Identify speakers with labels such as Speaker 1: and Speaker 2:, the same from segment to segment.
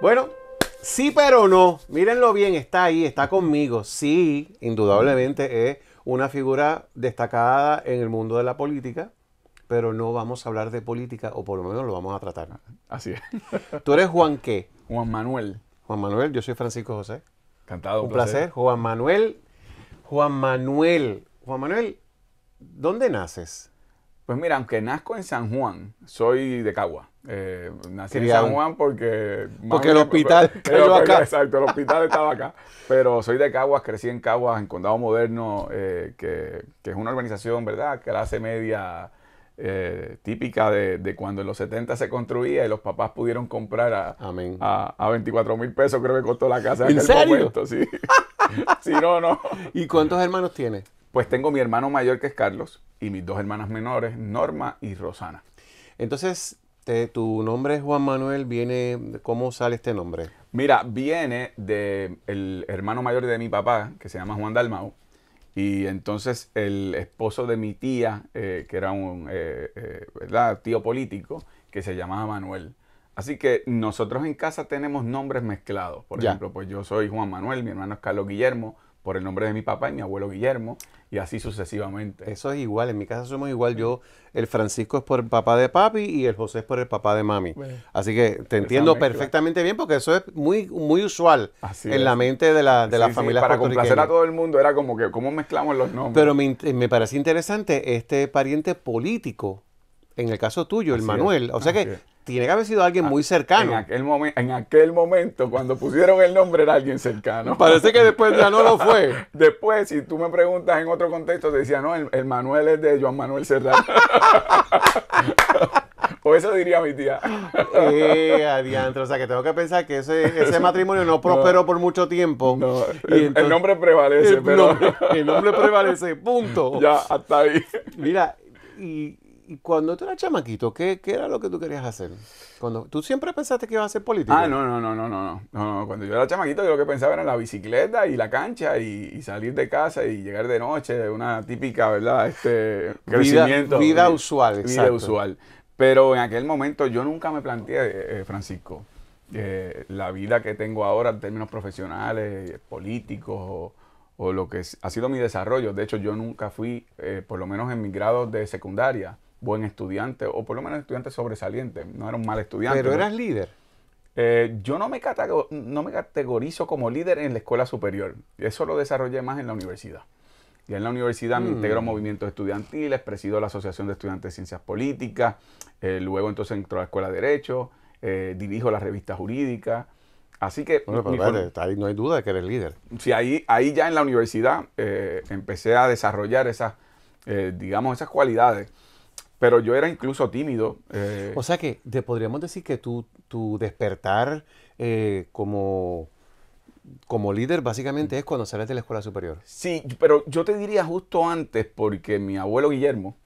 Speaker 1: Bueno, sí, pero no. Mírenlo bien, está ahí, está conmigo. Sí, indudablemente es una figura destacada en el mundo de la política, pero no vamos a hablar de política, o por lo menos lo vamos a tratar. Así es. ¿Tú eres Juan qué? Juan Manuel. Juan Manuel, yo soy Francisco José. Encantado. Un placer. placer. Juan Manuel. Juan Manuel. Juan Manuel, ¿dónde naces? Pues mira, aunque nazco en San Juan,
Speaker 2: soy de Cagua. Eh, nací en San Juan porque... Porque el hospital acá. exacto, el hospital estaba acá. Pero soy de Caguas, crecí en Caguas, en Condado Moderno, eh, que, es una organización, ¿verdad? Clase media eh, típica de, cuando en los 70 se construía y los papás pudieron comprar a, a, 24 mil pesos, creo que costó la casa. En, serio? sí. sí, no, no. ¿Y cuántos hermanos tienes? Pues tengo mi hermano mayor que es Carlos y mis dos hermanas menores, Norma y Rosana. Entonces, este, tu nombre es Juan Manuel, viene, ¿cómo sale este nombre? Mira, viene del hermano mayor de mi papá, que se llama Juan Dalmau, y entonces el esposo de mi tía, eh, que era un eh, eh, tío político, que se llamaba Manuel. Así que nosotros en casa tenemos nombres mezclados. Por ejemplo, pues yo soy Juan Manuel, mi hermano es Carlos Guillermo, por el nombre de mi papá y mi abuelo Guillermo,
Speaker 1: y así sucesivamente. Eso es igual, en mi casa somos igual. Yo, el Francisco es por el papá de papi y el José es por el papá de mami. así que te entiendo perfectamente bien porque eso es muy, muy usual en la mente de la, de familia Para complacer a todo
Speaker 2: el mundo era como que, ¿cómo mezclamos los nombres? Pero
Speaker 1: me, me parece interesante este pariente político, en el caso tuyo, el Manuel. O sea que tiene que haber sido alguien ah, muy cercano. En
Speaker 2: aquel, momento, cuando pusieron el nombre, era alguien cercano. Parece que después ya no lo fue. después, si tú me preguntas en otro contexto, te decía, no, el, Manuel es de Joan Manuel Serrano.
Speaker 1: o eso
Speaker 2: diría mi tía.
Speaker 1: eh, adiantro, o sea que tengo que pensar que ese, matrimonio no prosperó por mucho tiempo. el, nombre prevalece, pero... el nombre prevalece, punto. Ya, hasta ahí. Mira, y y cuando tú eras chamaquito, ¿qué, era lo que tú querías hacer? Cuando, ¿Tú siempre pensaste que ibas a ser político? Ah, no,
Speaker 2: no, no, no, no, no, Cuando yo era chamaquito, yo lo que pensaba era la bicicleta y la cancha y, salir de casa y llegar de noche, una típica, ¿verdad? Este crecimiento. Vida, usual, exacto. Vida usual. Pero en aquel momento yo nunca me planteé, eh, eh, Francisco, la vida que tengo ahora en términos profesionales, políticos o lo que ha sido mi desarrollo. De hecho, yo nunca fui, eh, por lo menos en mi grado de secundaria, buen estudiante, o por lo menos estudiante sobresaliente, no era un mal estudiante. Pero eras líder. Eh, yo no me, no me categorizo como líder en la escuela superior, eso lo desarrollé más en la universidad. Y en la universidad me mm. integro movimientos estudiantiles, presido la Asociación de Estudiantes de Ciencias Políticas, eh, luego entonces entro a la Escuela de Derecho, eh, dirijo la revista jurídica. Así que... ahí no hay duda de que eres líder. Sí, ahí, ahí ya en la universidad empecé a desarrollar esas, digamos, esas cualidades. Pero yo era incluso tímido.
Speaker 1: Eh. O sea que te podríamos decir que tu, tu despertar eh, como, como líder básicamente es cuando sales de la escuela superior.
Speaker 2: Sí, pero yo te diría justo antes porque mi abuelo Guillermo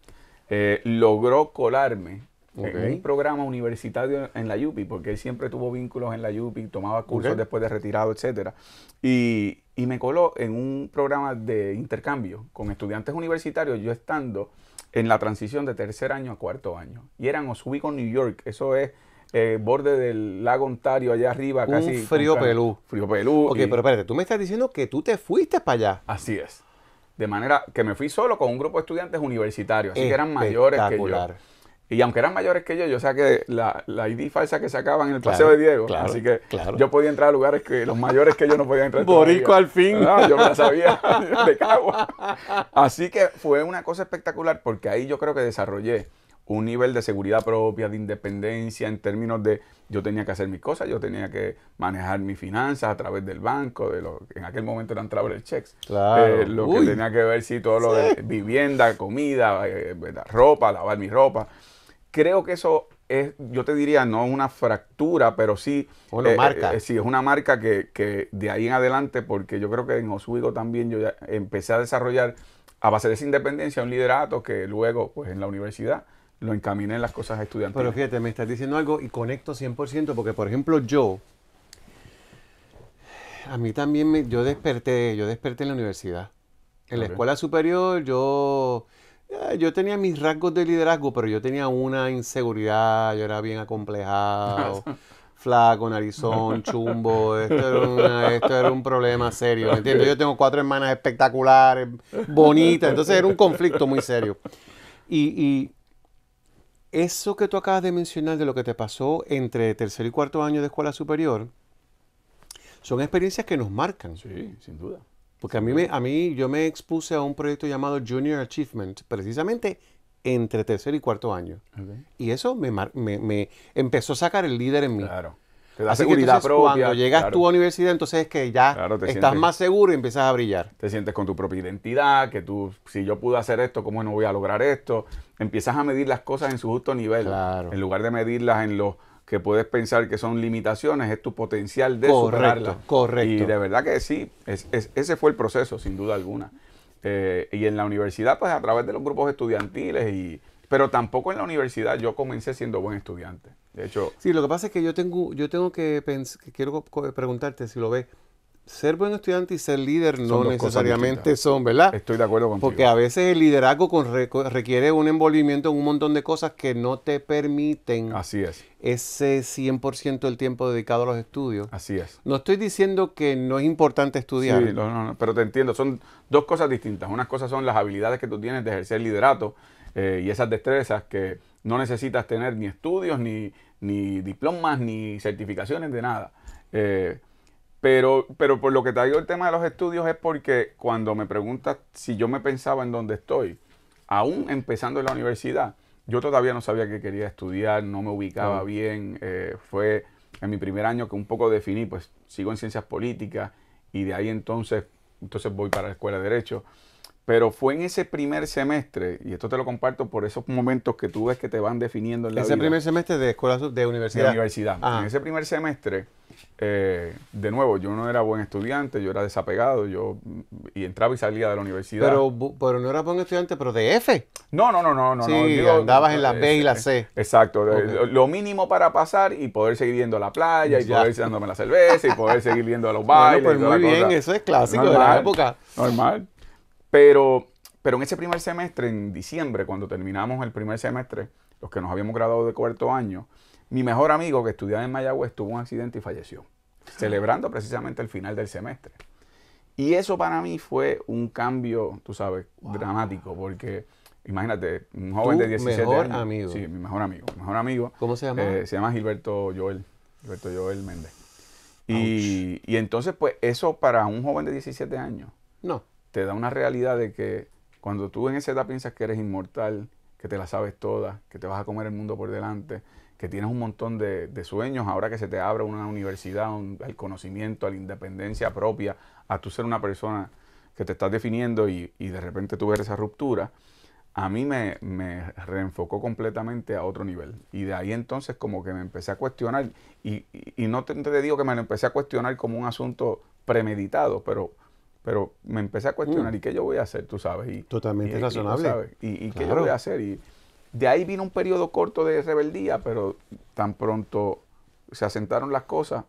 Speaker 2: eh, logró colarme en un programa universitario en la UPI, porque él siempre tuvo vínculos en la UPI, tomaba cursos después de retirado, etcétera. Y, y me coló en un programa de intercambio con estudiantes universitarios, yo estando en la transición de tercer año a cuarto año. Y eran Oswego, New York. Eso es eh, borde del lago Ontario, allá arriba, casi. frío pelú.
Speaker 1: Frío pelú. Ok, pero espérate, tú me estás diciendo que tú te fuiste para allá. Así es. De manera
Speaker 2: que me fui solo con un grupo de estudiantes universitarios, así que eran mayores que yo. Y aunque eran mayores que yo, yo saqué la, la ID falsa que sacaban en el Paseo de Diego. así que yo podía entrar a lugares que los mayores que yo no podían entrar. Borico al fin. yo me la sabía de cagua. Así que fue una cosa espectacular porque ahí yo creo que desarrollé un nivel de seguridad propia, de independencia en términos de yo tenía que hacer mis cosas, yo tenía que manejar mis finanzas a través del banco, de lo en aquel momento eran travel checks, eh, claro. lo que tenía que ver sí, todo lo de vivienda, comida, eh, eh, ropa, lavar mi ropa creo que eso es, yo te diría, no es una fractura, pero sí. Una eh, marca. Eh, sí, es una marca que, de ahí en adelante, porque yo creo que en Oswego también yo empecé a desarrollar a base de esa independencia un liderato que luego, pues en la universidad, lo encaminé en las cosas estudiantes. Pero
Speaker 1: fíjate, me estás diciendo algo y conecto 100%, porque por ejemplo yo, a mí también me, yo desperté, yo desperté en la universidad. En la escuela superior yo eh, yo tenía mis rasgos de liderazgo, pero yo tenía una inseguridad, yo era bien acomplejado, flaco, narizón, chumbo, esto era, un problema serio, ¿me entiendes? Yo tengo cuatro hermanas espectaculares, bonitas, entonces era un conflicto muy serio. Y, y, eso que tú acabas de mencionar de lo que te pasó entre tercer y cuarto año de escuela superior, son experiencias que nos marcan. Sí, sin duda. Porque a mí, me, a mí yo me expuse a un proyecto llamado Junior Achievement, precisamente entre tercer y cuarto año. Y eso me, empezó a sacar el líder en mí. Claro. Te da seguridad cuando llegas tú a tu universidad, entonces es que ya estás más seguro y empiezas a brillar. Te sientes con tu propia identidad, que tú,
Speaker 2: si yo pude hacer esto, ¿cómo no voy a lograr esto? Empiezas a medir las cosas en su justo nivel. En lugar de medirlas en los que puedes pensar que son limitaciones, es tu potencial de correcto, Correcto. Y de verdad que sí, ese fue el proceso, sin duda alguna. Eh, y en la universidad, pues a través de los grupos estudiantiles y, pero tampoco en la universidad yo comencé siendo buen estudiante. De hecho.
Speaker 1: Sí, lo que pasa es que yo tengo, yo tengo que, quiero preguntarte si lo ves, ser buen estudiante y ser líder no necesariamente
Speaker 2: son, ¿verdad? Estoy de acuerdo contigo. Porque
Speaker 1: a veces el liderazgo requiere un envolvimiento en un montón de cosas que no te permiten. Ese 100% del tiempo dedicado a los estudios. Así es. No estoy
Speaker 2: diciendo que no es importante estudiar. Sí, pero te entiendo. Son dos cosas distintas. Unas cosas son las habilidades que tú tienes de ejercer liderato eh, y esas destrezas que no necesitas tener ni estudios, ni, diplomas, ni certificaciones de nada. Eh, pero, pero por lo que te digo el tema de los estudios es porque cuando me preguntas si yo me pensaba en dónde estoy, aún empezando en la universidad, yo todavía no sabía que quería estudiar, no me ubicaba bien. Eh, fue en mi primer año que un poco definí, pues sigo en ciencias políticas y de ahí entonces, entonces voy para la escuela de Derecho. Pero fue en ese primer semestre, y esto te lo comparto por esos momentos que tú ves que te van definiendo en la Ese primer
Speaker 1: semestre de escuela de universidad. De universidad. Ah. En ese
Speaker 2: primer semestre, eh, de nuevo, yo no era buen estudiante, yo era desapegado, yo y entraba y salía de la universidad. Pero,
Speaker 1: pero no era buen estudiante, pero de F. No, no, no, no, no. Sí, andabas en la B y la C. Exacto.
Speaker 2: Lo, mínimo para pasar y poder seguir yendo a la playa y poder poder dándome la cerveza y poder seguir yendo a los bailes. Bueno, pues muy bien, eso es clásico de la época. Normal. Pero, pero en ese primer semestre, en diciembre, cuando terminamos el primer semestre, los que nos habíamos graduado de cuarto año, mi mejor amigo que estudiaba en Mayagüez tuvo un accidente y falleció, ah. celebrando precisamente el final del semestre. Y eso para mí fue un cambio, tú sabes, dramático, porque imagínate, un joven de 17 mejor años. amigo. Sí, mi mejor amigo, mi mejor amigo. ¿Cómo
Speaker 1: se llama? Eh, se
Speaker 2: llama Gilberto Joel, Gilberto Joel Méndez. Y, y entonces, pues, eso para un joven de 17 años. No te da una realidad de que cuando tú en esa edad piensas que eres inmortal, que te la sabes toda, que te vas a comer el mundo por delante, que tienes un montón de, sueños, ahora que se te abre una universidad, el al conocimiento, a la independencia propia, a tú ser una persona que te estás definiendo y, de repente tú esa ruptura, a mí me, reenfocó completamente a otro nivel. Y de ahí entonces como que me empecé a cuestionar, y, no te, te, digo que me lo empecé a cuestionar como un asunto premeditado, pero pero me empecé a cuestionar, mm. ¿y qué yo voy a hacer? Tú sabes. Y, Totalmente razonable. Y, qué yo voy a hacer? Y de ahí vino un periodo corto de rebeldía, pero tan pronto se asentaron las cosas,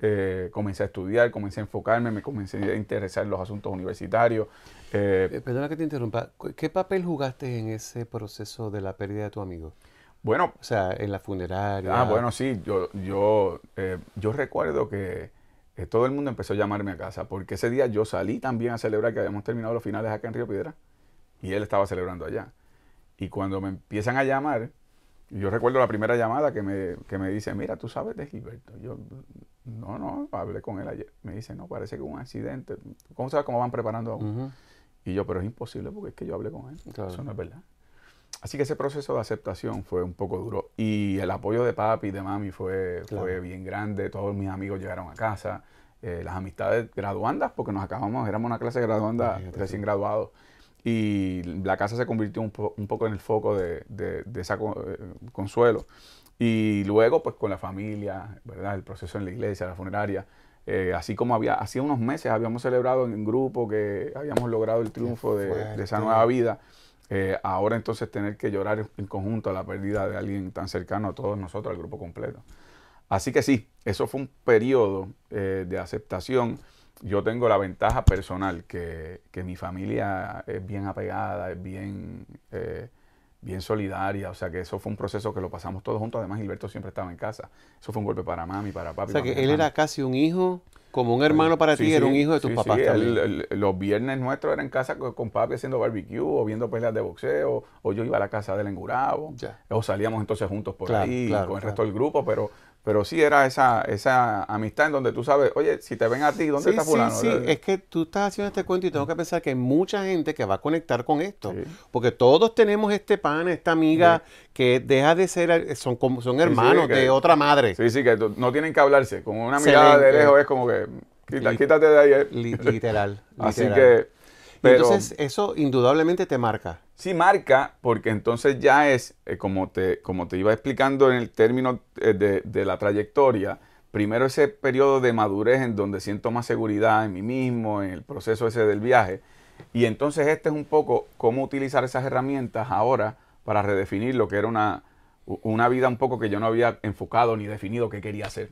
Speaker 2: eh, comencé a estudiar, comencé a enfocarme, me comencé a interesar en los asuntos universitarios. Eh, eh, perdona que te interrumpa,
Speaker 1: ¿qué papel jugaste en ese proceso de la pérdida de tu amigo? Bueno. O sea, en la funeraria. Ah, bueno,
Speaker 2: sí, yo, yo, yo recuerdo que todo el mundo empezó a llamarme a casa, porque ese día yo salí también a celebrar que habíamos terminado los finales acá en Río Piedra y él estaba celebrando allá. Y cuando me empiezan a llamar, yo recuerdo la primera llamada que me, me dice, mira, tú sabes de Gilberto. Yo, no, no, hablé con él ayer. Me dice, no, parece que un accidente. ¿Cómo sabes cómo van preparando aún? Y yo, pero es imposible porque es que yo hablé con él. Eso no es verdad. Así que ese proceso de aceptación fue un poco duro. Y el apoyo de papi y de mami fue, bien grande. Todos mis amigos llegaron a casa. Eh, las amistades graduandas, porque nos acabamos, éramos una clase graduanda recién graduados. Y la casa se convirtió un, poco en el foco de, de, ese eh, consuelo. Y luego, pues con la familia, ¿verdad? El proceso en la iglesia, la funeraria. Eh, así como había, hacía unos meses habíamos celebrado en grupo que habíamos logrado el triunfo de esa nueva vida. Eh, ahora entonces tener que llorar en conjunto a la pérdida de alguien tan cercano a todos nosotros, al grupo completo. Así que sí, eso fue un periodo eh, de aceptación. Yo tengo la ventaja personal que, mi familia es bien apegada, es bien, eh, bien solidaria. O sea que eso fue un proceso que lo pasamos todos juntos. Además, Gilberto siempre estaba en casa. Eso fue un golpe para mami, para papi. O sea que él era
Speaker 1: casi un hijo como un hermano para ti, era un hijo de tus papás los viernes
Speaker 2: nuestros eran en casa con, papi haciendo barbecue o viendo peleas de boxeo, o yo iba a la casa del engurabo, o salíamos entonces juntos por ahí con el resto del grupo, pero pero sí era esa, esa amistad en donde tú sabes, oye, si te ven a ti, ¿dónde estás está fulano? Sí, sí,
Speaker 1: es que tú estás haciendo este cuento y tengo que pensar que hay mucha gente que va a conectar con esto. Porque todos tenemos este pan, esta amiga que deja de ser, eh, son, son hermanos de otra madre. Sí, sí, que no tienen que hablarse. Con una mirada de lejos eh, es como que, quítate, de ahí. Eh". literal. Así que entonces eso indudablemente
Speaker 2: te marca. Sí, marca, porque entonces ya es, eh, como, te, como te iba explicando en el término eh, de, de, la trayectoria, primero ese periodo de madurez en donde siento más seguridad en mí mismo, en el proceso ese del viaje, y entonces este es un poco cómo utilizar esas herramientas ahora para redefinir lo que era una, una vida un poco que yo no había enfocado ni definido qué quería hacer.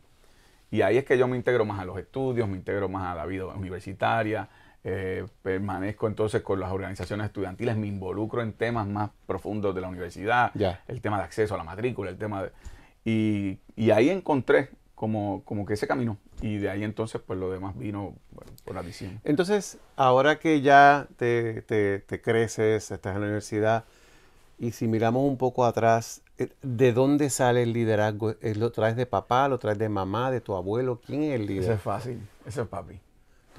Speaker 2: Y ahí es que yo me integro más a los estudios, me integro más a la vida universitaria, eh, permanezco entonces con las organizaciones estudiantiles, me involucro en temas más profundos de la universidad, el tema de acceso a la matrícula, el tema de... Y, ahí encontré como, como que ese camino. Y de ahí entonces, pues lo demás vino por por visión.
Speaker 1: Entonces, ahora que ya te, creces, estás en la universidad, y si miramos un poco atrás, eh, ¿de dónde sale el liderazgo? ¿Lo traes de papá, lo traes de mamá, de tu abuelo? ¿Quién es el líder? Ese es fácil, ese es papi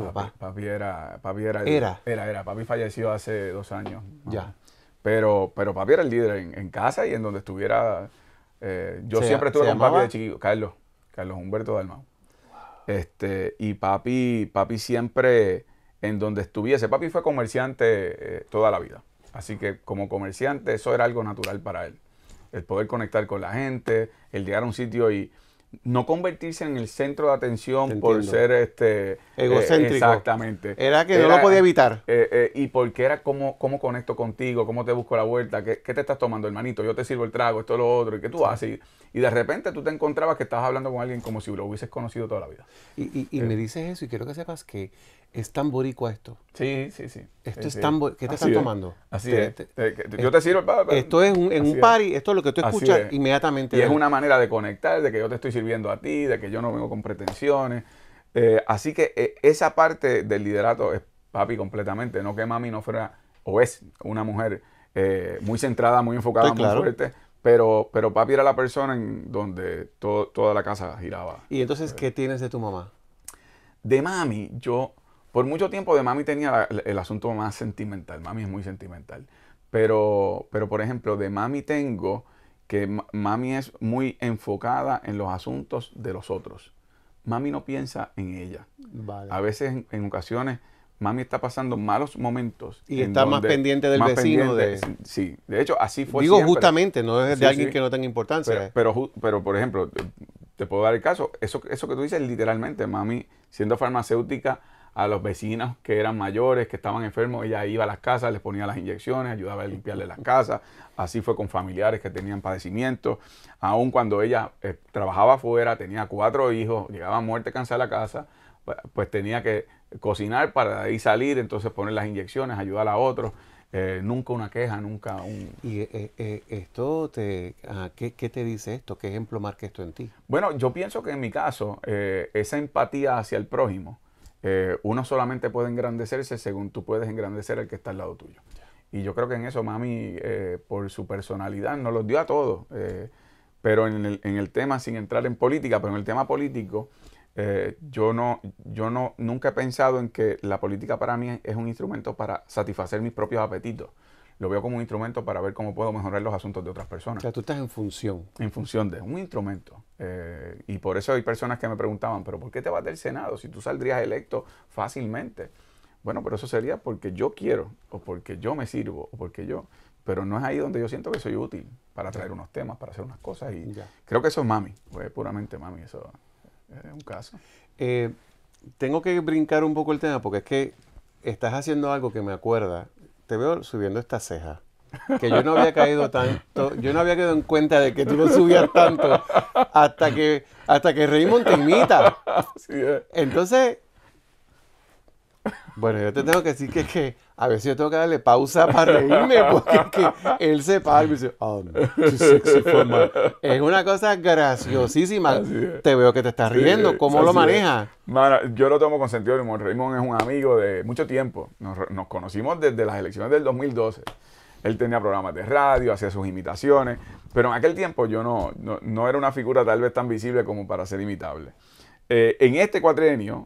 Speaker 1: papi, era, papi era, era.
Speaker 2: Era, Papi falleció hace dos años. Ya. Pero, pero papi era el líder en, casa y en donde estuviera. Eh, yo siempre estuve con papi de chiquillo, Carlos, Carlos Humberto Dalmau. Este, y papi, papi siempre, en donde estuviese, papi fue comerciante eh, toda la vida. Así que como comerciante eso era algo natural para él. El poder conectar con la gente, el llegar a un sitio y no convertirse en el centro de atención por ser este eh, egocéntrico. exactamente. Era que no lo podía evitar. Eh, eh, y porque era cómo, cómo conecto contigo, cómo te busco la vuelta, qué, qué te estás tomando, hermanito, yo te sirvo el trago, esto, lo otro, y qué tú haces. Y, de repente tú te encontrabas que estabas hablando con alguien como si lo hubieses conocido toda la vida. y, y me dices eso
Speaker 1: y quiero que sepas que es tan boricua esto. Sí, sí, sí. Esto es tan ¿Qué te están tomando? Así es. Eh, yo te sirvo. Esto es en un party, esto es lo que tú escuchas inmediatamente. Y es una
Speaker 2: manera de conectar, de que yo te estoy sirviendo a ti, de que yo no vengo con pretensiones. Eh, así que eh, esa parte del liderato es papi completamente. No que mami no fuera, o es una mujer muy centrada, muy enfocada, muy fuerte. Pero, pero papi era la persona en donde toda la casa giraba. ¿Y entonces qué tienes de tu mamá? De mami, yo por mucho tiempo de mami tenía el, asunto más sentimental. Mami es muy sentimental. Pero, pero por ejemplo, de mami tengo que mami es muy enfocada en los asuntos de los otros. Mami no piensa en ella. A veces, en, ocasiones, mami está pasando malos momentos. Y está más pendiente del vecino. de... Sí, de hecho, así fue. Digo justamente, no es de alguien que no tenga importancia. Pero, pero, pero, por ejemplo, te puedo dar el caso. Eso, eso que tú dices, literalmente, mami, siendo farmacéutica, a los vecinos que eran mayores, que estaban enfermos, ella iba a las casas, les ponía las inyecciones, ayudaba a limpiarle las casas, así fue con familiares que tenían padecimientos, aun cuando ella eh, trabajaba afuera, tenía cuatro hijos, llegaba muerte cansada a la casa, pues, pues tenía que cocinar para ahí salir, entonces poner las inyecciones, ayudar a otros. Eh,
Speaker 1: nunca una queja, nunca un... ¿Y eh, esto te... Ah, ¿qué, ¿qué, te dice esto? ¿Qué ejemplo marca esto en ti?
Speaker 2: Bueno, yo pienso que en mi caso, esa empatía hacia el prójimo eh, uno solamente puede engrandecerse según tú puedes engrandecer al que está al lado tuyo. Y yo creo que en eso mami, eh, por su personalidad, nos los dio a todos. Eh, pero en el, en el, tema, sin entrar en política, pero en el tema político, yo, no, yo no, nunca he pensado en que la política para mí es un instrumento para satisfacer mis propios apetitos lo veo como un instrumento para ver cómo puedo mejorar los asuntos de otras personas. O sea, tú estás en función. En función de un instrumento. Eh, y por eso hay personas que me preguntaban, pero ¿por qué te vas del Senado si tú saldrías electo fácilmente? Bueno, pero eso sería porque yo quiero, o porque yo me sirvo, o porque yo... Pero no es ahí donde yo siento que soy útil para traer unos temas, para hacer unas cosas. Y ya. creo que eso es mami, pues, puramente mami, eso es un caso.
Speaker 1: Eh, tengo que brincar un poco el tema porque es que estás haciendo algo que me acuerda te veo subiendo esta ceja. Que yo no había caído tanto, yo no había quedado en cuenta de que tú no subías tanto hasta que, hasta que Raymond te imita. Eh. Entonces, bueno, yo te tengo que decir que, que a veces yo tengo que darle pausa para reírme porque él se para y me dice, oh, no, sexy for Es una cosa graciosísima. Te veo que te estás riendo. ¿Cómo lo maneja? yo lo tomo
Speaker 2: con sentido Raymond es un amigo de mucho tiempo. Nos, conocimos desde las elecciones del 2012. Él tenía programas de radio, hacía sus imitaciones, pero en aquel tiempo yo no era una figura tal vez tan visible como para ser imitable. Eh, en este cuatrenio,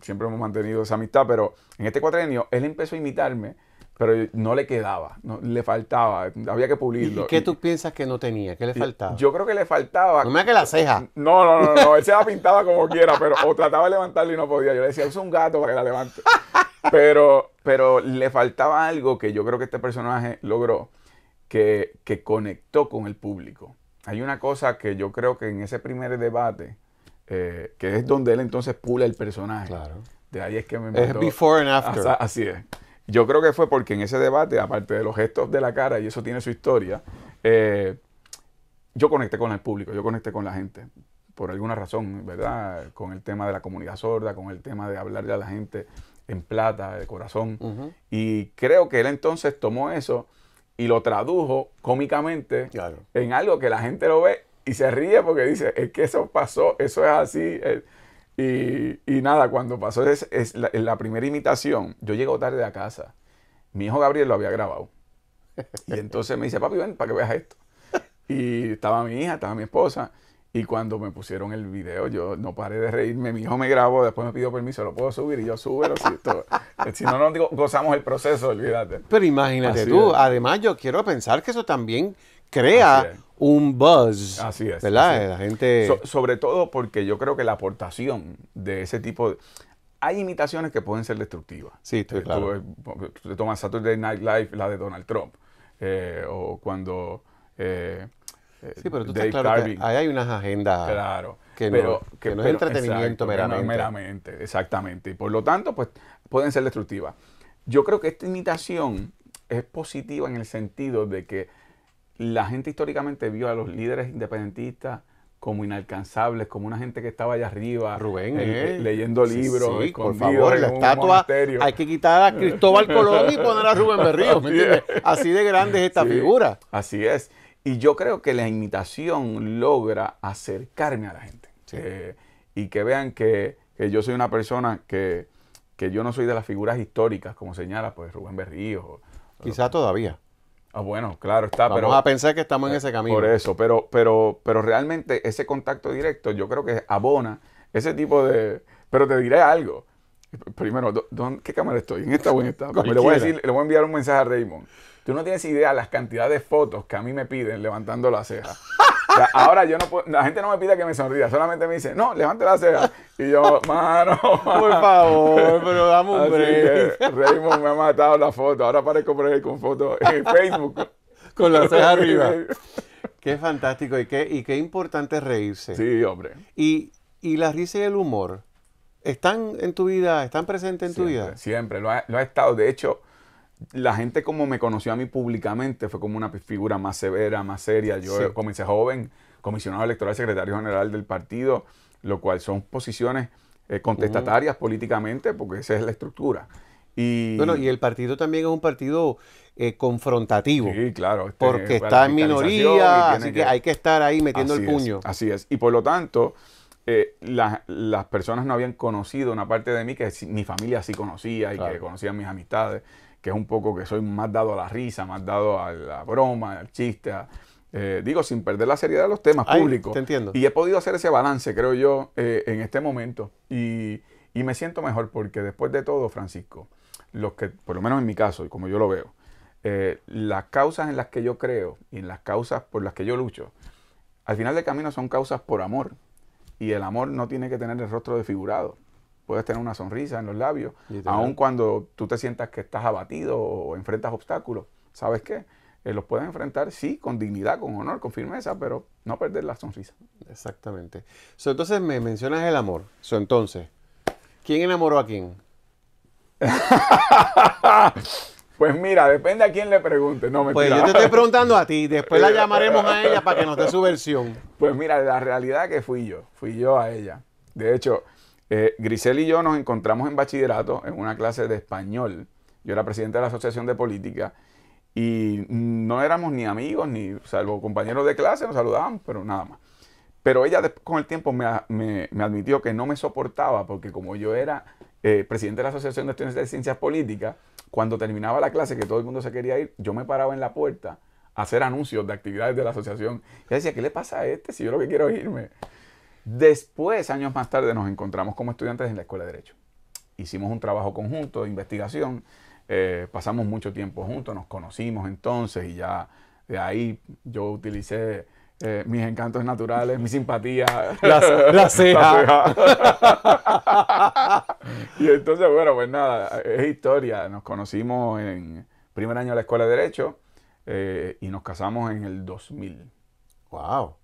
Speaker 2: siempre hemos mantenido esa amistad, pero en este cuatrenio él empezó a imitarme, pero no le quedaba,
Speaker 1: le faltaba, había que pulirlo. ¿Y qué tú piensas que no tenía? ¿Qué le faltaba? Yo
Speaker 2: creo que le faltaba. No me
Speaker 1: que la ceja.
Speaker 2: No, no, no, él se la pintaba como quiera, pero o trataba de levantarlo y no podía. Yo le decía, usa un gato para que la levante. Pero, pero le faltaba algo que yo creo que este personaje logró, que, que conectó con el público. Hay una cosa que yo creo que en ese primer debate eh, que es donde él entonces pula el personaje. Claro. De ahí es que me Es before and after. Así, es. Yo creo que fue porque en ese debate, aparte de los gestos de la cara, y eso tiene su historia, eh, yo conecté con el público, yo conecté con la gente, por alguna razón, ¿verdad? Con el tema de la comunidad sorda, con el tema de hablarle a la gente en plata, de corazón. Y creo que él entonces tomó eso y lo tradujo cómicamente en algo que la gente lo ve y se ríe porque dice, es que eso pasó, eso es así. Eh, y, nada, cuando pasó es, es la, primera imitación, yo llego tarde a casa. Mi hijo Gabriel lo había grabado. Y entonces me dice, papi, ven para que veas esto. Y estaba mi hija, estaba mi esposa. Y cuando me pusieron el video, yo no paré de reírme. Mi hijo me grabó, después me pidió permiso, lo puedo subir y yo subo eh, Si, no, no digo, gozamos el proceso, olvídate. Pero
Speaker 1: imagínate tú, además yo quiero pensar que eso también crea un buzz. Así es. ¿Verdad? La gente. sobre todo porque yo creo que la aportación de ese tipo. De...
Speaker 2: Hay imitaciones que pueden ser destructivas. Sí, estoy eh, claro. Tú, tú tomas Saturday Night Live, la de Donald Trump. Eh, o cuando. Eh, sí, pero tú estás claro que ahí
Speaker 1: hay unas agendas. Claro. Que, no, no es entretenimiento meramente. meramente, exactamente.
Speaker 2: Y por lo tanto, pues pueden ser destructivas. Yo creo que esta imitación es positiva en el sentido de que la gente históricamente vio a los líderes independentistas como inalcanzables, como una gente que estaba allá arriba, Rubén, eh, eh. leyendo libros. y por favor, la estatua hay que quitar a Cristóbal Colón y poner a Rubén Berrío, Así de grande es esta figura. Así es. Y yo creo que la imitación logra acercarme a la gente. Eh, y que vean que, yo soy una persona que, que, yo no soy de las figuras históricas, como señala pues Rubén Berrío. Quizá todavía. Ah, bueno, claro está. Vamos a pensar que estamos
Speaker 1: en ese camino. Por eso,
Speaker 2: pero, pero, pero realmente ese contacto directo yo creo que abona ese tipo de... Pero te diré algo. Primero, ¿qué cámara estoy? ¿En esta o en esta? Le voy, a decir, le voy a enviar un mensaje a Raymond. Tú no tienes idea las cantidades de fotos que a mí me piden levantando la ceja ahora yo no puedo, la gente no me pide que me sonría, solamente me dice, no, levante la ceja. Y yo, mano, Por favor, pero dame un Raymond me ha matado la foto. Ahora parezco por ahí con foto
Speaker 1: en Facebook. Con la ceja arriba. Qué fantástico y qué, y qué importante reírse. Sí, hombre. Y, y la risa y el humor, ¿están en tu vida? ¿Están presentes en tu vida? Siempre, lo ha, lo ha estado. De hecho, la gente como me conoció
Speaker 2: a mí públicamente fue como una figura más severa, más seria. Yo comencé joven, comisionado electoral, secretario general del partido, lo cual son posiciones eh, contestatarias mm. políticamente
Speaker 1: porque esa es la estructura. Y, bueno, y el partido también es un partido eh, confrontativo. Sí, claro. Este porque está en minoría, así que, hay que estar ahí metiendo el puño.
Speaker 2: así es. Y por lo tanto, eh, las personas no habían conocido una parte de mí que mi familia sí conocía y que conocían mis amistades que es un poco que soy más dado a la risa, más dado a la broma, al chiste, eh, digo, sin perder la seriedad de los temas públicos. entiendo. Y he podido hacer ese balance, creo yo, eh, en este momento. Y, me siento mejor porque después de todo, Francisco, los que, por lo menos en mi caso, y como yo lo veo, eh, las causas en las que yo creo y en las causas por las que yo lucho, al final del camino son causas por amor. Y el amor no tiene que tener el rostro desfigurado puedes tener una sonrisa en los labios, aun cuando tú te sientas que estás abatido o enfrentas obstáculos. ¿Sabes qué? Eh, los puedes enfrentar, sí, con dignidad, con honor, con firmeza, pero no perder la sonrisa.
Speaker 1: Exactamente. entonces me mencionas el amor. entonces, ¿quién enamoró a quién? Pues mira, depende a quién le
Speaker 2: pregunte. No, pues yo te estoy preguntando a ti, después la llamaremos a ella para que nos dé su versión. Pues mira, la realidad es que fui yo, fui yo a ella. De hecho, eh, Grisel y yo nos encontramos en bachillerato en una clase de español. Yo era presidente de la Asociación de Política y no éramos ni amigos, ni salvo compañeros de clase, nos saludaban, pero nada más. Pero ella con el tiempo me, admitió que no me soportaba porque como yo era eh, presidente de la Asociación de Estudiantes de Ciencias Políticas, cuando terminaba la clase, que todo el mundo se quería ir, yo me paraba en la puerta a hacer anuncios de actividades de la asociación. Ella decía, ¿qué le pasa a este si yo lo que quiero es irme? Después, años más tarde, nos encontramos como estudiantes en la Escuela de Derecho. Hicimos un trabajo conjunto de investigación, eh, pasamos mucho tiempo juntos, nos conocimos entonces y ya de ahí yo utilicé eh, mis encantos naturales, mi simpatía. La, la ceja. y entonces, bueno, pues nada, es historia. Nos conocimos en primer año de la Escuela de Derecho eh, y nos casamos en el 2000. ¡Wow!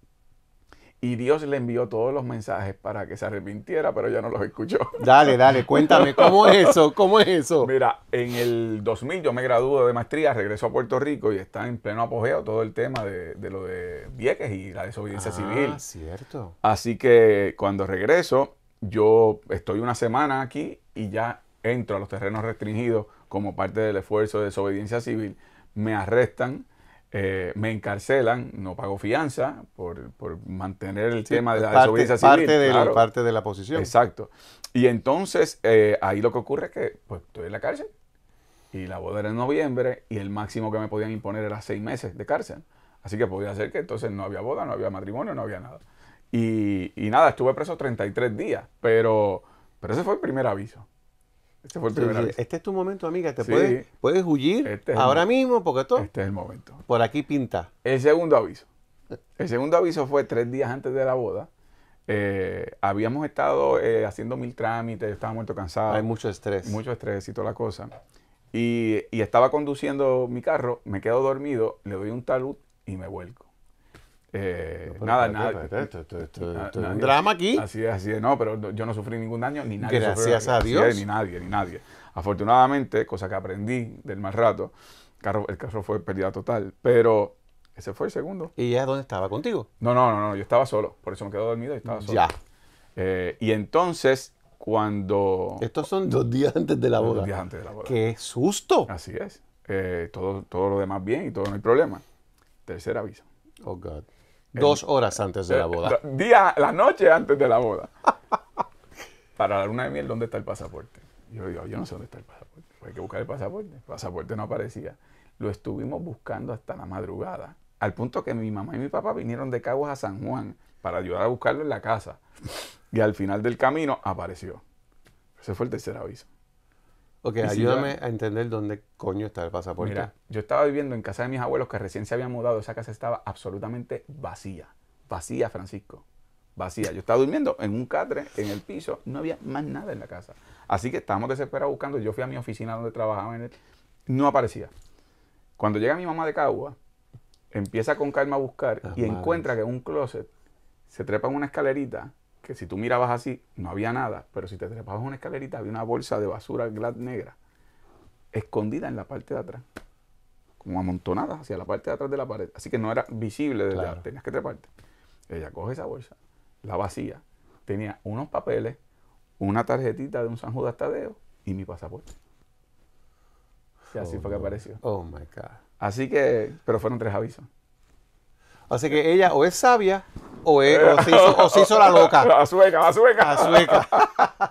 Speaker 2: Y Dios le envió todos los mensajes para que se arrepintiera, pero ya no los escuchó. Dale, dale, cuéntame, ¿cómo es eso? ¿Cómo es eso? Mira, en el 2000 yo me gradué de maestría, regreso a Puerto Rico y está en pleno apogeo todo el tema de, lo de Vieques y la desobediencia ah, civil. cierto. Así que cuando regreso, yo estoy una semana aquí y ya entro a los terrenos restringidos como parte del esfuerzo de desobediencia civil. Me arrestan eh, me encarcelan, no pago fianza por, mantener el tema de la parte, parte De la, parte de la posición. Exacto. Y entonces eh, ahí lo que ocurre es que pues, estoy en la cárcel y la boda era en noviembre y el máximo que me podían imponer era seis meses de cárcel. Así que podía ser que entonces no había boda, no había matrimonio, no había nada. Y, y nada, estuve preso 33 días, pero, pero ese fue el primer aviso. Este,
Speaker 1: este, es tu momento, amiga. Te puedes,
Speaker 2: puedes huir este ahora mismo porque todo. Este es el momento. Por aquí pinta. El segundo aviso. El segundo aviso fue tres días antes de la boda. Eh, habíamos estado eh, haciendo mil trámites, estaba muerto cansado. Hay mucho estrés. Mucho estrés y toda la cosa. y estaba conduciendo mi carro, me quedo dormido, le doy un talud y me vuelco. Eh, nada, nada. Esto, un drama aquí. Así es, así es. No, pero yo no sufrí ningún daño, ni nadie. Gracias a Dios. ni nadie, ni nadie. Afortunadamente, cosa que aprendí del mal rato, el carro, fue pérdida total, pero ese fue el segundo. ¿Y ya dónde estaba? ¿Contigo? No, no, no, no, yo estaba solo. Por eso me quedo dormido y estaba solo. Ya. Eh, y entonces, cuando. Estos son dos días antes de la boda. Dos días antes de la boda. ¡Qué susto! Así es. Eh, todo, todo lo demás bien y todo no hay problema. Tercer aviso. Oh, God.
Speaker 1: Dos horas antes de la boda.
Speaker 2: día, la noche antes de la boda. Para la luna de miel, ¿dónde está el pasaporte? Yo digo, yo no sé dónde está el pasaporte. Pues hay que buscar el pasaporte. El pasaporte no aparecía. Lo estuvimos buscando hasta la madrugada. Al punto que mi mamá y mi papá vinieron de Caguas a San Juan para
Speaker 1: ayudar a buscarlo en la casa.
Speaker 2: Y al final del camino apareció. Ese fue el tercer aviso.
Speaker 1: Ok, ayúdame a entender dónde coño está el pasaporte. Mira, yo estaba viviendo
Speaker 2: en casa de mis abuelos que recién se habían mudado. Esa casa estaba absolutamente vacía. Vacía, Francisco. Vacía. Yo estaba durmiendo en un catre, en el piso. No había más nada en la casa. Así que estábamos desesperados buscando. Yo fui a mi oficina donde trabajaba en él. No aparecía. Cuando llega mi mamá de Cagua, empieza con calma a buscar y encuentra que en un closet se trepa en una escalerita que si tú mirabas así, no había nada, pero si te trepabas una escalerita, había una bolsa de basura glad negra, escondida en la parte de atrás, como amontonada hacia la parte de atrás de la pared. Así que no era visible desde claro. tenías que treparte. Ella coge esa bolsa, la vacía, tenía unos papeles, una tarjetita de un San Judas Tadeo y mi pasaporte. Y así fue que oh, apareció. Oh my God. Así que, pero fueron tres avisos.
Speaker 1: Así que ella o es sabia o, se, hizo, la loca.
Speaker 2: a sueca, a sueca. a sueca.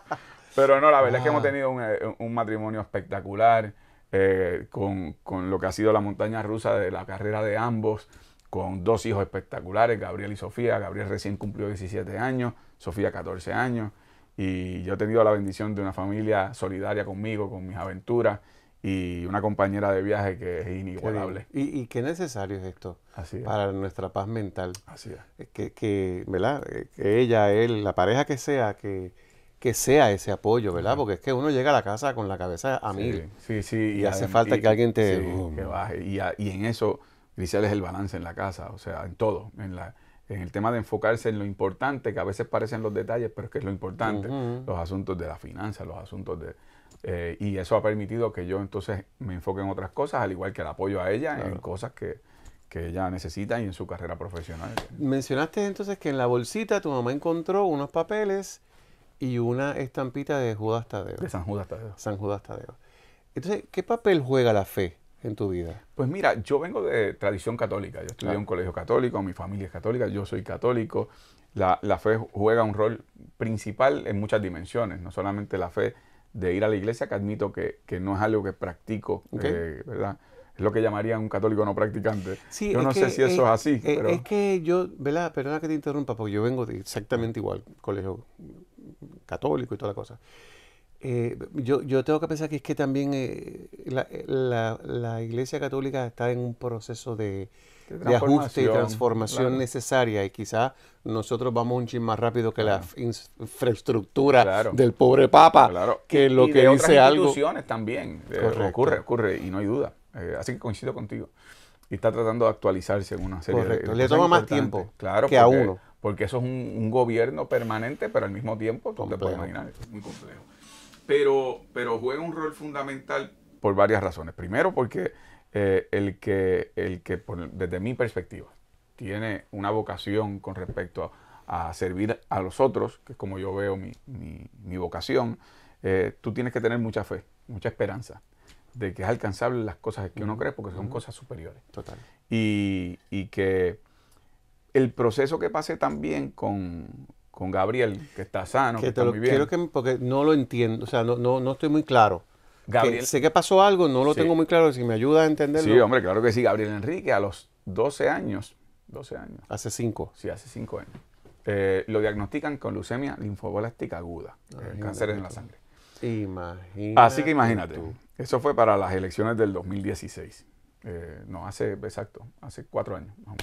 Speaker 2: Pero no, la verdad es que ah. hemos tenido un, eh, matrimonio espectacular eh, con, con, lo que ha sido la montaña rusa de la carrera de ambos, con dos hijos espectaculares, Gabriel y Sofía. Gabriel recién cumplió 17 años, Sofía 14 años. Y yo he tenido la bendición de una familia solidaria conmigo, con mis aventuras y una compañera de viaje que es inigualable.
Speaker 1: Y, y qué necesario es esto para nuestra paz mental. Así es. Eh, que, que, ¿verdad? Eh, ella, él, la pareja que sea, que, sea ese apoyo, ¿verdad? Porque es que uno llega a la casa con la cabeza a mil. Sí, sí. y, hace falta que alguien te... Oh, baje.
Speaker 2: Y, en eso, Grisel es el balance en la casa, o sea, en todo, en la en el tema de enfocarse en lo importante, que a veces parecen los detalles, pero es que es lo importante, los asuntos de la finanza, los asuntos de, eh, y eso ha permitido que yo entonces me enfoque en otras cosas, al igual que el apoyo a ella en cosas que, que ella necesita y en su carrera profesional.
Speaker 1: Mencionaste entonces que en la bolsita tu mamá encontró unos papeles y una estampita de Judas Tadeo. De San Judas Tadeo. San Judas Tadeo. Entonces, ¿qué papel juega la fe en tu vida? Pues mira,
Speaker 2: yo vengo de tradición católica. Yo estudié en un colegio católico, mi familia es católica, yo soy católico. La, la fe juega un rol principal en muchas dimensiones, no solamente la fe de ir a la iglesia, que admito que, no es algo que practico, okay. Eh, ¿verdad? Es lo que llamaría un
Speaker 1: católico no practicante. yo no sé si eso eh, es, así. Es, eh, pero... es que yo, ¿verdad? Perdona que te interrumpa, porque yo vengo de exactamente igual, colegio católico y toda la cosa. Eh, yo, yo, tengo que pensar que es que también eh, la, Iglesia Católica está en un proceso de, ajuste y transformación necesaria y quizás nosotros vamos un chin más rápido que la infraestructura del pobre Papa, que lo que de dice otras también,
Speaker 2: eh, ocurre, ocurre y no hay duda. así que coincido contigo. Y está tratando de actualizarse en una serie Correcto. de... Le toma más tiempo claro, que a uno. Porque eso es un, gobierno permanente, pero al mismo tiempo, tú te puedes imaginar, es muy complejo pero, pero juega un rol fundamental por varias razones. Primero, porque eh, el que, el que desde mi perspectiva, tiene una vocación con respecto a, servir a los otros, que es como yo veo mi, mi, vocación, eh, tú tienes que tener mucha fe, mucha esperanza de que es alcanzable las cosas que uno cree porque son cosas superiores. Total. Y, y, que el proceso que pasé también
Speaker 1: con, con Gabriel, que está sano, que, está muy bien. Quiero que, porque no lo entiendo, o sea, no, no, estoy muy claro. Gabriel, sé que pasó algo, no lo tengo muy claro, si me ayuda a entenderlo. Sí, hombre, claro que sí.
Speaker 2: Gabriel Enrique a los 12 años, 12 años. Hace 5. Sí, hace 5 años. Eh, lo diagnostican con leucemia linfoblástica aguda, eh, cáncer en la sangre. Imagínate. Así que imagínate, eso fue para las elecciones del 2016. Eh, no, hace, exacto, hace cuatro años. menos.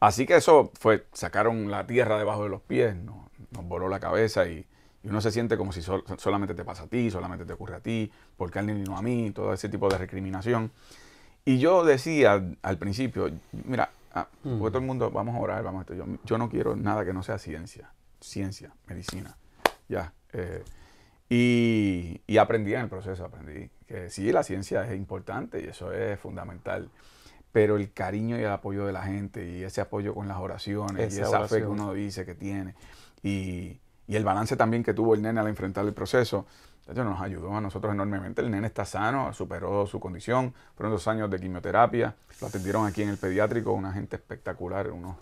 Speaker 2: Así que eso fue, sacaron la tierra debajo de los pies, nos voló la cabeza y, uno se siente como si solamente te pasa a ti, solamente te ocurre a ti, porque alguien no a mí, todo ese tipo de recriminación. Y yo decía al principio, mira, ah, mm. todo el mundo, vamos a orar, vamos a esto. Yo, no quiero nada que no sea ciencia, ciencia, medicina, ya. Eh, y, y aprendí en el proceso, aprendí que sí, la ciencia es importante y eso es fundamental pero el cariño y el apoyo de la gente y ese apoyo con las oraciones y esa fe que uno dice que tiene y, el balance también que tuvo el nene al enfrentar el proceso, eso nos ayudó a nosotros enormemente. El nene está sano, superó su condición, fueron dos años de quimioterapia, lo atendieron aquí en el pediátrico, una gente espectacular, unos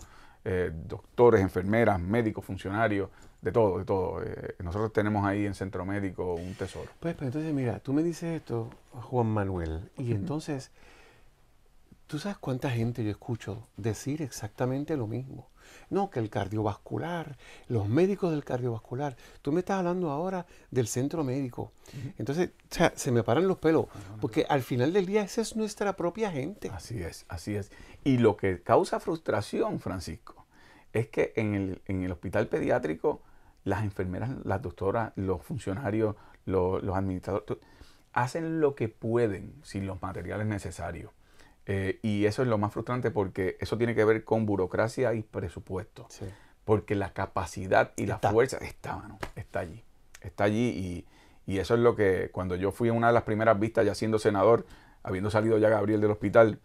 Speaker 2: eh, doctores, enfermeras, médicos, funcionarios, de todo, de todo. Eh, nosotros tenemos ahí en Centro Médico un tesoro.
Speaker 1: Pues, pues, entonces mira, tú me dices esto, Juan Manuel, y entonces... Tú sabes cuánta gente yo escucho decir exactamente lo mismo. No, que el cardiovascular, los médicos del cardiovascular. Tú me estás hablando ahora del centro médico. Entonces, se me paran los pelos, ah, porque al final del día esa es nuestra propia gente. Así es, así es. Y lo que causa frustración, Francisco, es
Speaker 2: que en el, en el hospital pediátrico, las enfermeras, las doctoras, los funcionarios, los administradores, hacen lo que pueden sin los materiales necesarios eh, y eso es lo más frustrante porque eso tiene que ver con burocracia y presupuesto. Porque la capacidad y la fuerza está, está allí. Está allí y, eso es lo que cuando yo fui a una de las primeras vistas ya siendo senador, habiendo salido ya Gabriel del hospital,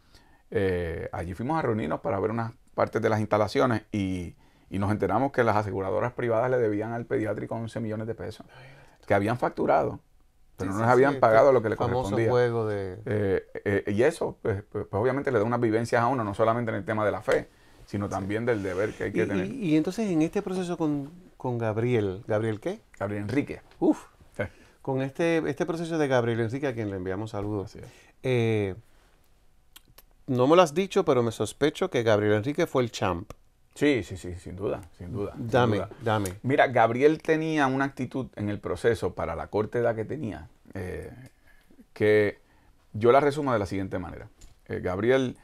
Speaker 2: eh, allí fuimos a reunirnos para ver unas partes de las instalaciones y, y nos enteramos que las aseguradoras privadas le debían al pediátrico 11 millones de pesos que habían facturado pero no les habían pagado lo que le correspondía. Eh, eh, y eso, pues, pues, pues, obviamente le da unas vivencias a uno, no solamente en el tema de la fe, sino también del deber que hay que tener.
Speaker 1: Y, entonces en este proceso con, Gabriel, ¿Gabriel qué? Gabriel Enrique. Uf. Con este, este proceso de Gabriel Enrique, a quien le enviamos saludos. Eh, no me lo has dicho, pero me sospecho que Gabriel Enrique fue el champ. Sí, sí, sí, sin
Speaker 2: duda, sin duda. Dame, dame. Mira, Gabriel tenía una actitud en el proceso para la corta edad que tenía, eh, que yo la resumo de la siguiente manera. Eh, Gabriel,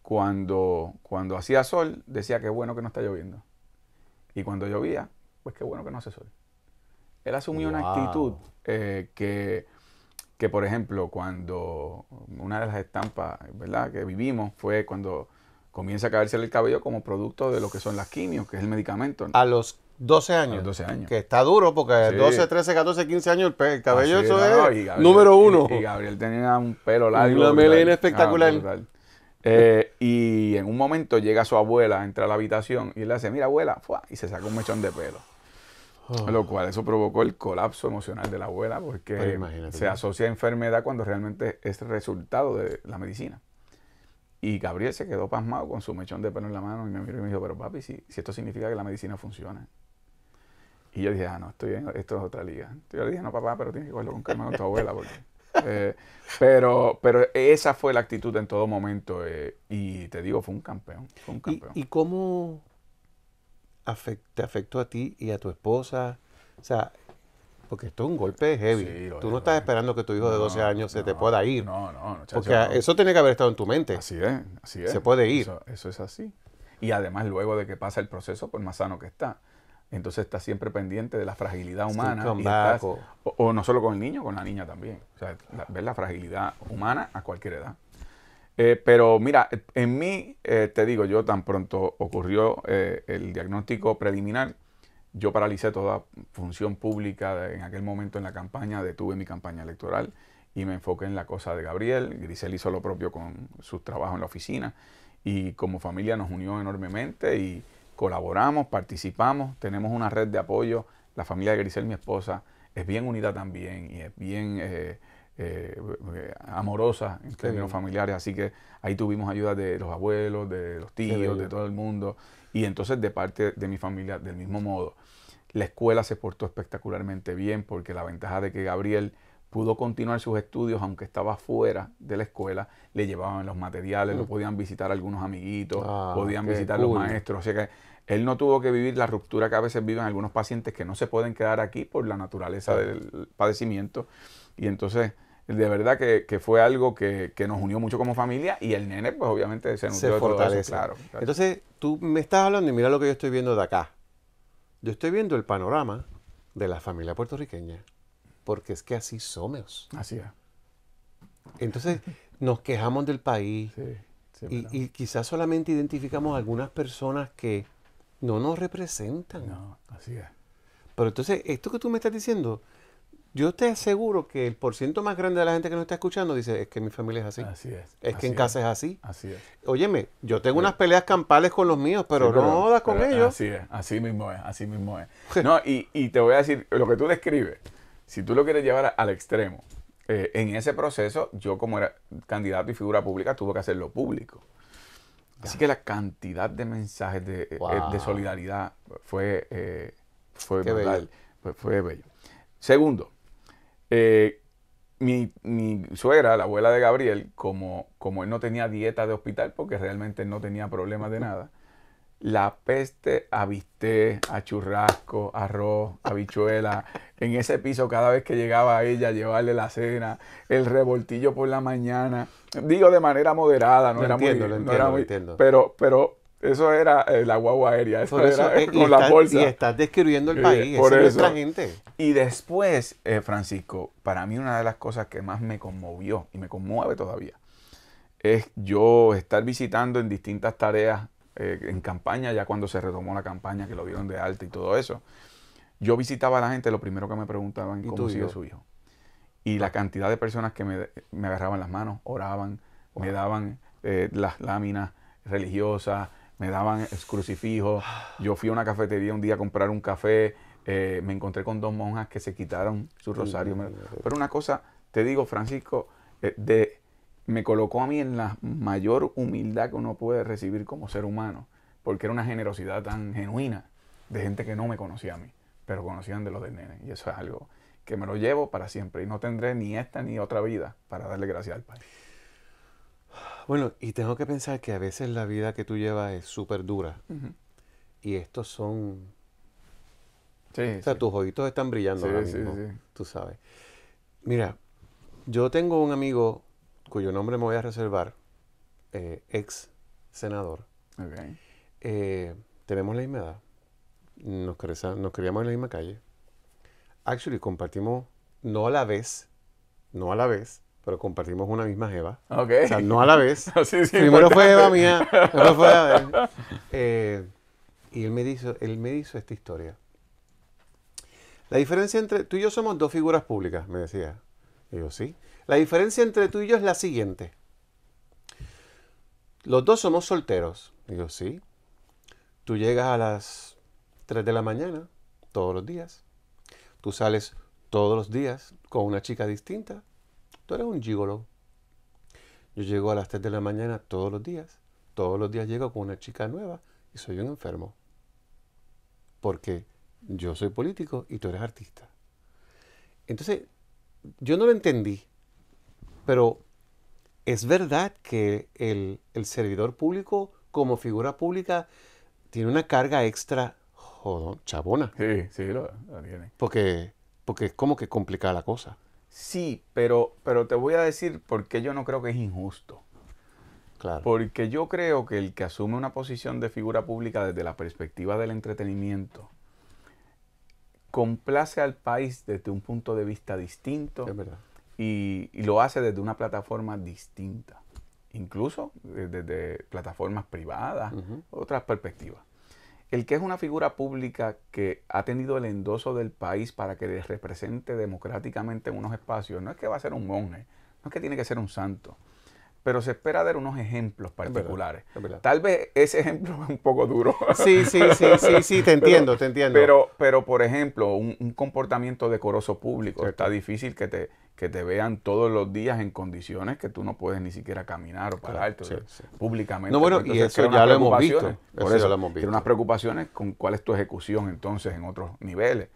Speaker 2: cuando, cuando hacía sol, decía que bueno que no está lloviendo. Y cuando llovía, pues qué bueno que no hace sol. Él asumió una actitud eh, que, que, por ejemplo, cuando una de las estampas, ¿verdad?, que vivimos fue cuando comienza a caerse el cabello como producto de lo que son las quimios, que es el medicamento. A los 12 años. 12 años. Que está duro porque 12,
Speaker 1: 13, 14, 15 años el, cabello eso es número uno. Y,
Speaker 2: Gabriel tenía un pelo largo. Una melena ah, espectacular. Eh, y en un momento llega su abuela, entra a la habitación y él le dice, mira abuela, y se saca un mechón de pelo. Ah. Lo cual eso provocó el colapso emocional de la abuela porque se asocia a enfermedad cuando realmente es resultado de la medicina. Y Gabriel se quedó pasmado con su mechón de pelo en la mano y me miró y me dijo, pero papi, si, esto significa que la medicina funciona. Y yo dije, ah, no, estoy en, esto es otra liga. Yo le dije, no, papá, pero tienes que cogerlo con calma con tu abuela. Porque, eh, pero, pero esa fue la actitud en
Speaker 1: todo momento. Eh, y te digo, fue un campeón. ¿Y, cómo te afectó a ti y a tu esposa? O sea, porque esto es un golpe heavy. Tú no estás esperando que tu hijo de 12 años se te pueda ir. No, no, no. Chacho, porque eso tiene que haber estado en tu mente. Así es, así es. Se puede ir.
Speaker 2: Eso, es así. Y además luego de que pasa el proceso, por pues más sano que está. Entonces estás siempre pendiente de la fragilidad humana. Y estás, o, no solo con el niño, con la niña también. O sea, ver la fragilidad humana a cualquier edad. Eh, pero mira, en mí, eh, te digo, yo tan pronto ocurrió eh, el diagnóstico preliminar, yo paralicé toda función pública en aquel momento en la campaña, detuve mi campaña electoral y me enfoqué en la cosa de Gabriel. Grisel hizo lo propio con sus trabajos en la oficina y como familia nos unió enormemente y colaboramos, participamos, tenemos una red de apoyo. La familia de Grisel, mi esposa, es bien unida también y es bien eh, eh, eh, amorosa en términos familiares. Así que ahí tuvimos ayuda de los abuelos, de los tíos, de todo el mundo. Y entonces de parte de mi familia, del mismo modo. La escuela se portó espectacularmente bien porque la ventaja de que Gabriel pudo continuar sus estudios aunque estaba fuera de la escuela, le llevaban los materiales, lo mm. podían visitar algunos amiguitos, ah, podían visitar los maestros, o sea que él no tuvo que vivir la ruptura que a veces viven algunos pacientes que no se pueden quedar aquí por la naturaleza del padecimiento y entonces de verdad que, fue algo que, nos unió mucho como familia
Speaker 1: y el nene, pues obviamente se nutrió de claro, Entonces, tú me estás hablando y mira lo que yo estoy viendo de acá. Yo estoy viendo el panorama de la familia puertorriqueña, porque es que así somos. Así es. Entonces, nos quejamos del país y, y, quizás solamente identificamos algunas personas que no nos representan.
Speaker 2: No, así es.
Speaker 1: Pero entonces, esto que tú me estás diciendo, yo te aseguro que el porciento más grande de la gente que nos está escuchando dice, es que mi familia es así. Así es. Es que en casa es. así. Así Óyeme, yo tengo unas peleas campales con los míos, pero no da con ellos. Así
Speaker 2: es, así mismo es, así mismo es.
Speaker 1: no, y, te voy a decir, lo que tú describes, si tú lo
Speaker 2: quieres llevar al extremo, eh, en ese proceso, yo como era candidato y figura pública, tuve que hacerlo público. Así que la cantidad de mensajes de, eh, eh, solidaridad fue, fue, fue bello. Segundo, eh, mi, mi, suegra, la abuela de Gabriel, como, como él no tenía dieta de hospital, porque realmente no tenía problemas de nada, la peste a visté, a churrasco, arroz, habichuela. En ese piso, cada vez que llegaba a ella, llevarle la cena, el revoltillo por la mañana. Digo de manera moderada, no era muy. Pero, pero eso era eh, la guagua aérea, eso, era eh, con la bolsa. Y estás describiendo el eh, país, gente. Y después, Francisco, para mí una de las cosas que más me conmovió y me conmueve todavía es yo estar visitando en distintas tareas en campaña, ya cuando se retomó la campaña, que lo vieron de alta y todo eso. Yo visitaba a la gente, lo primero que me preguntaban, ¿cómo sigue su hijo? Y la cantidad de personas que me, me agarraban las manos, oraban, me daban las láminas religiosas, me daban crucifijos. Yo fui a una cafetería un día a comprar un café, eh, me encontré con dos monjas que se quitaron su rosario. Pero una cosa, te digo, Francisco, eh, de, me colocó a mí en la mayor humildad que uno puede recibir como ser humano, porque era una generosidad tan genuina de gente que no me conocía a mí, pero conocían de los de nene. Y eso es algo que me lo llevo para siempre y no tendré ni esta ni otra vida para darle gracias al Padre.
Speaker 1: Bueno, y tengo que pensar que a veces la vida que tú llevas es súper dura. Y estos son... Sí, o sea, tus ojitos están brillando sí, ahora mismo, tú sabes. Mira, yo tengo un amigo cuyo nombre me voy a reservar, eh, ex senador. Okay. Eh, tenemos la misma edad. Nos, nos criamos en la misma calle. Actually, compartimos, no a la vez, no a la vez, pero compartimos una misma Eva. O sea, no a la vez. Primero fue Eva mía, luego fue Eh, y él me, hizo, él me hizo esta historia. La diferencia entre tú y yo somos dos figuras públicas, me decía. Y sí. La diferencia entre tú y yo es la siguiente. Los dos somos solteros. Digo sí. Tú llegas a las 3 de la mañana todos los días. Tú sales todos los días con una chica distinta tú eres un gigolo. Yo llego a las 3 de la mañana todos los días. Todos los días llego con una chica nueva y soy un enfermo. Porque yo soy político y tú eres artista. Entonces, yo no lo entendí, pero es verdad que el, servidor público como figura pública tiene una carga extra jodón, chabona. Sí, sí, lo, Porque, porque es como que complica la
Speaker 2: cosa. Sí, pero, pero te voy a decir por qué yo no creo que es injusto. Claro. Porque yo creo que el que asume una posición de figura pública desde la perspectiva del entretenimiento complace al país desde un punto de vista distinto y, lo hace desde una plataforma distinta, incluso desde, plataformas privadas, otras perspectivas. El que es una figura pública que ha tenido el endoso del país para que le represente democráticamente en unos espacios, no es que va a ser un monje, no es que tiene que ser un santo, pero se espera dar unos ejemplos particulares. Tal vez ese ejemplo es un poco duro. Sí, sí, sí, sí, sí, te entiendo, te entiendo. Pero, pero por ejemplo, un, comportamiento decoroso público, está difícil que te que te vean todos los días en condiciones que tú no puedes ni siquiera caminar o pararte públicamente. No, bueno, pues, y eso ya lo hemos visto. Por eso, lo hemos visto. unas preocupaciones con cuál es tu ejecución entonces en otros niveles.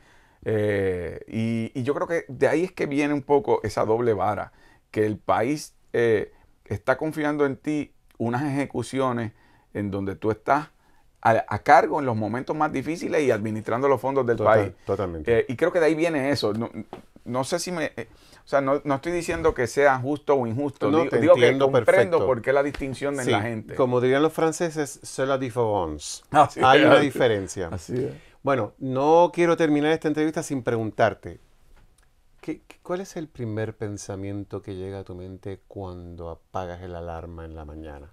Speaker 2: Eh, y, yo creo que de ahí es que viene un poco esa doble vara, que el país eh, está confiando en ti unas ejecuciones en donde tú estás a, cargo en los momentos más difíciles y administrando los fondos del país. Totalmente. Eh, y creo que de ahí viene eso. No, no sé si me... Eh, o sea, no, estoy diciendo que sea justo o injusto. No, digo, digo que comprendo por qué la
Speaker 1: distinción de la gente. Como dirían los franceses, c'est la différence. Hay una diferencia. Así es. Bueno, no quiero terminar esta entrevista sin preguntarte. ¿qué, ¿Cuál es el primer pensamiento que llega a tu mente cuando apagas el alarma en la mañana?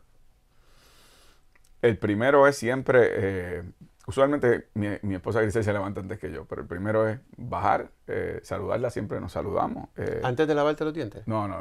Speaker 2: El primero es siempre eh, usualmente mi, esposa Grisel se levanta antes que yo, pero el primero es bajar, eh, saludarla, siempre nos saludamos. Eh.
Speaker 1: ¿Antes de lavarte los
Speaker 2: dientes? No, no,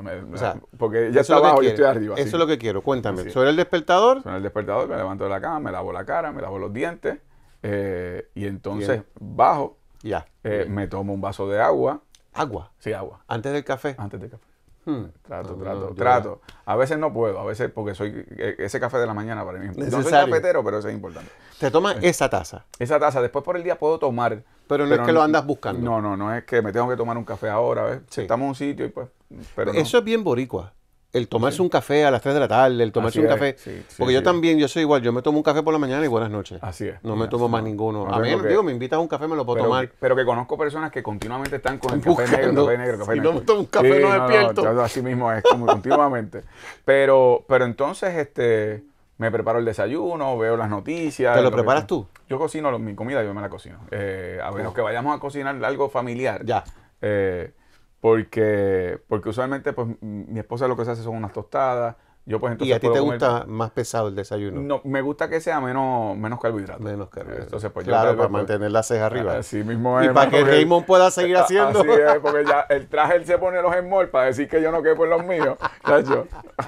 Speaker 2: porque ya está abajo y estoy arriba. Eso es lo que quiero, cuéntame. ¿Sobre el despertador? Sobre el despertador, me levanto de la cama, me lavo la cara, me lavo los dientes eh, y entonces bajo, ya. me tomo un vaso de agua. ¿Agua? Sí, agua. ¿Antes del café? Antes del café. Hmm. Trato, trato, trato. A veces no puedo, a veces porque soy eh, ese café de la mañana para mí No soy cafetero, pero eso es importante. Te tomas eh. esa taza. Esa taza, después por el día puedo tomar. Pero no es que lo andas buscando. No, no, no es que me tengo que tomar un café ahora,
Speaker 1: Estamos en un sitio y pues. Pero eso es bien boricua el tomarse un café a las 3 de la tarde, el tomarse un café. porque yo también, yo soy igual, yo me tomo un café por la mañana y buenas noches. Así es. No me tomo más ninguno. a menos, digo, me
Speaker 2: invitas a un café, me lo puedo tomar. Pero que conozco personas que continuamente están con el café negro, café negro, café negro. Y me tomo un café, no despierto. así mismo es, como continuamente. Pero, pero entonces, este, me preparo el desayuno, veo las noticias. ¿Te lo, preparas tú? Yo cocino mi comida, yo me la cocino. Eh, a menos que vayamos a cocinar algo familiar. Ya. Eh, porque, porque usualmente pues mi esposa lo que se hace son unas tostadas. Yo, pues, entonces ¿Y a ti te gusta
Speaker 1: más pesado el desayuno?
Speaker 2: No, me gusta que sea menos, menos carbohidrato. Menos carbohidrato. Entonces, pues, claro, para pues, mantener
Speaker 1: la ceja arriba. mismo Y para que Raymond pueda seguir haciendo. Así es, porque ya el
Speaker 2: traje se pone los enmol para decir que yo no quepo por los míos.
Speaker 1: Chacho.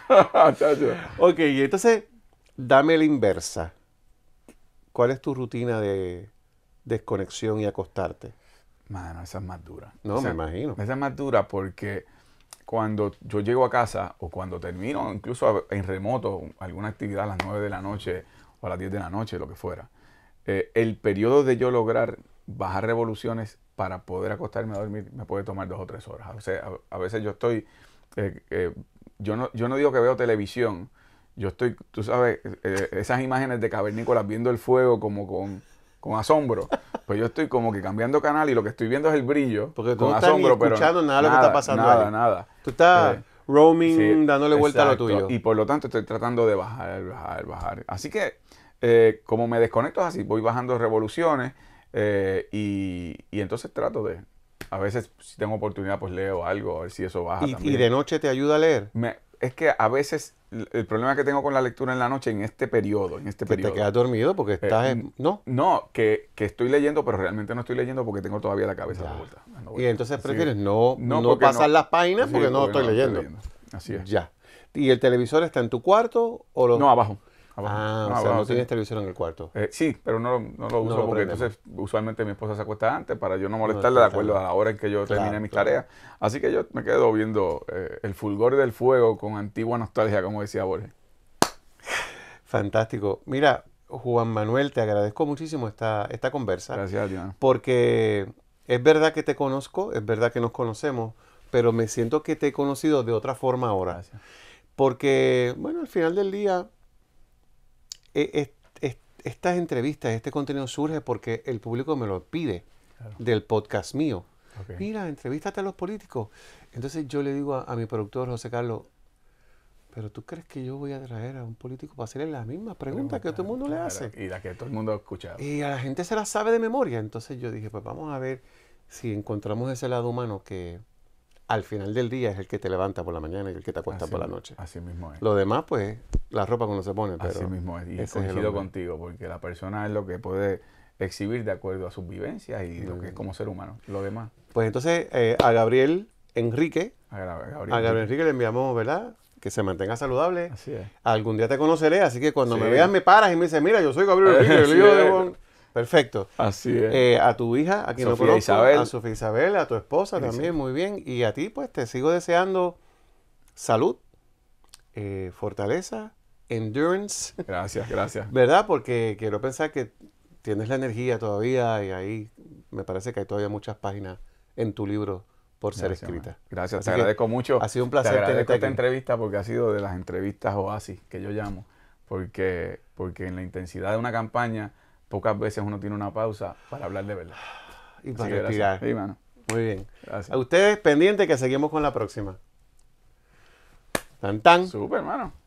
Speaker 1: Chacho. Ok, entonces, dame la inversa. ¿Cuál es tu rutina de desconexión y acostarte? Mano, esa es más dura. No, me imagino. Esa es más
Speaker 2: dura porque cuando yo llego a casa o cuando termino incluso en remoto alguna actividad a las 9 de la noche o a las 10 de la noche, lo que fuera, eh, el periodo de yo lograr bajar revoluciones para poder acostarme a dormir me puede tomar dos o tres horas. O sea, a, veces yo estoy, eh, eh, yo, no, yo no digo que veo televisión, yo estoy, tú sabes, esas imágenes de cavernícolas viendo el fuego como con con asombro. Pues yo estoy como que cambiando canal y lo que estoy viendo es el brillo. Porque tú con no estás asombro, escuchando nada lo que está pasando. Nada, nada. Tú estás eh, roaming, dándole vuelta a lo tuyo. Y por lo tanto estoy tratando de bajar, bajar, bajar. Así que eh, como me desconecto así, voy bajando revoluciones eh, y, entonces trato de, a veces si tengo oportunidad pues leo algo, a ver si eso baja. también. y de noche
Speaker 1: te ayuda a leer? Me,
Speaker 2: es que a veces el problema que tengo con la lectura en la noche en este periodo, en este periodo. Te quedas dormido porque eh, estás en, ¿no? No, que, estoy leyendo, pero realmente no estoy leyendo porque tengo todavía la cabeza de vuelta,
Speaker 1: Y entonces prefieres no, no, pasar las páginas porque, no, estoy, leyendo. Así es. Ya. ¿Y el televisor está en tu cuarto o lo... No, abajo. Ah, no tienes televisión en el cuarto. Eh, sí, pero no, lo uso porque entonces
Speaker 2: usualmente mi esposa se acuesta antes para yo no molestarle de acuerdo a la hora en que yo termine mis tareas. Así que yo me quedo viendo eh, el fulgor del fuego con antigua nostalgia, como decía Borges.
Speaker 1: Fantástico. Mira, Juan Manuel, te agradezco muchísimo esta, esta conversa. Gracias, Diana. Porque es verdad que te conozco, es verdad que nos conocemos, pero me siento que te he conocido de otra forma ahora. Porque, bueno, al final del día e, e, e, estas entrevistas, este contenido surge porque el público me lo pide del podcast mío. Mira, entrevístate a los políticos. Entonces yo le digo a, mi productor José Carlos, pero tú crees que yo voy a traer a un político para hacerle las mismas preguntas que todo el mundo le hace. Y la que todo el mundo ha escuchado. Y a la gente se las sabe de memoria. Entonces yo dije, pues vamos a ver si encontramos ese lado humano que, al final del día es el que te levanta por la mañana y el que te acuesta por la noche. Así mismo es. Lo demás, pues, la ropa cuando se pone. Pero así mismo es. Y coincido contigo, porque la persona es lo que puede exhibir
Speaker 2: de acuerdo a sus vivencias y lo que es mm. como ser humano. Lo demás.
Speaker 1: Pues entonces, eh, a Gabriel Enrique, a Gabriel, Enrique le enviamos, ¿verdad? que se mantenga saludable. Así es. Algún día te conoceré, así que cuando me veas me paras y me dices, mira, yo soy Gabriel Enrique, el de Perfecto. Así es. Eh, a tu hija, a quien Sofía Isabel. a Sofía Isabel, a tu esposa también, muy bien. Y a ti, pues te sigo deseando salud, eh, fortaleza, endurance. Gracias, gracias. ¿Verdad? Porque quiero pensar que tienes la energía todavía y ahí me parece que hay todavía muchas páginas en tu libro por ser escrita. Gracias, te agradezco mucho. Ha sido un placer tener esta
Speaker 2: entrevista porque ha sido de las entrevistas oasis que yo llamo, porque, porque en la intensidad de una campaña pocas veces uno tiene una
Speaker 1: pausa para hablar de verdad. Y para respirar. Muy bien. Gracias. A ustedes pendiente, que seguimos con la próxima. Tan tan. Súper, hermano.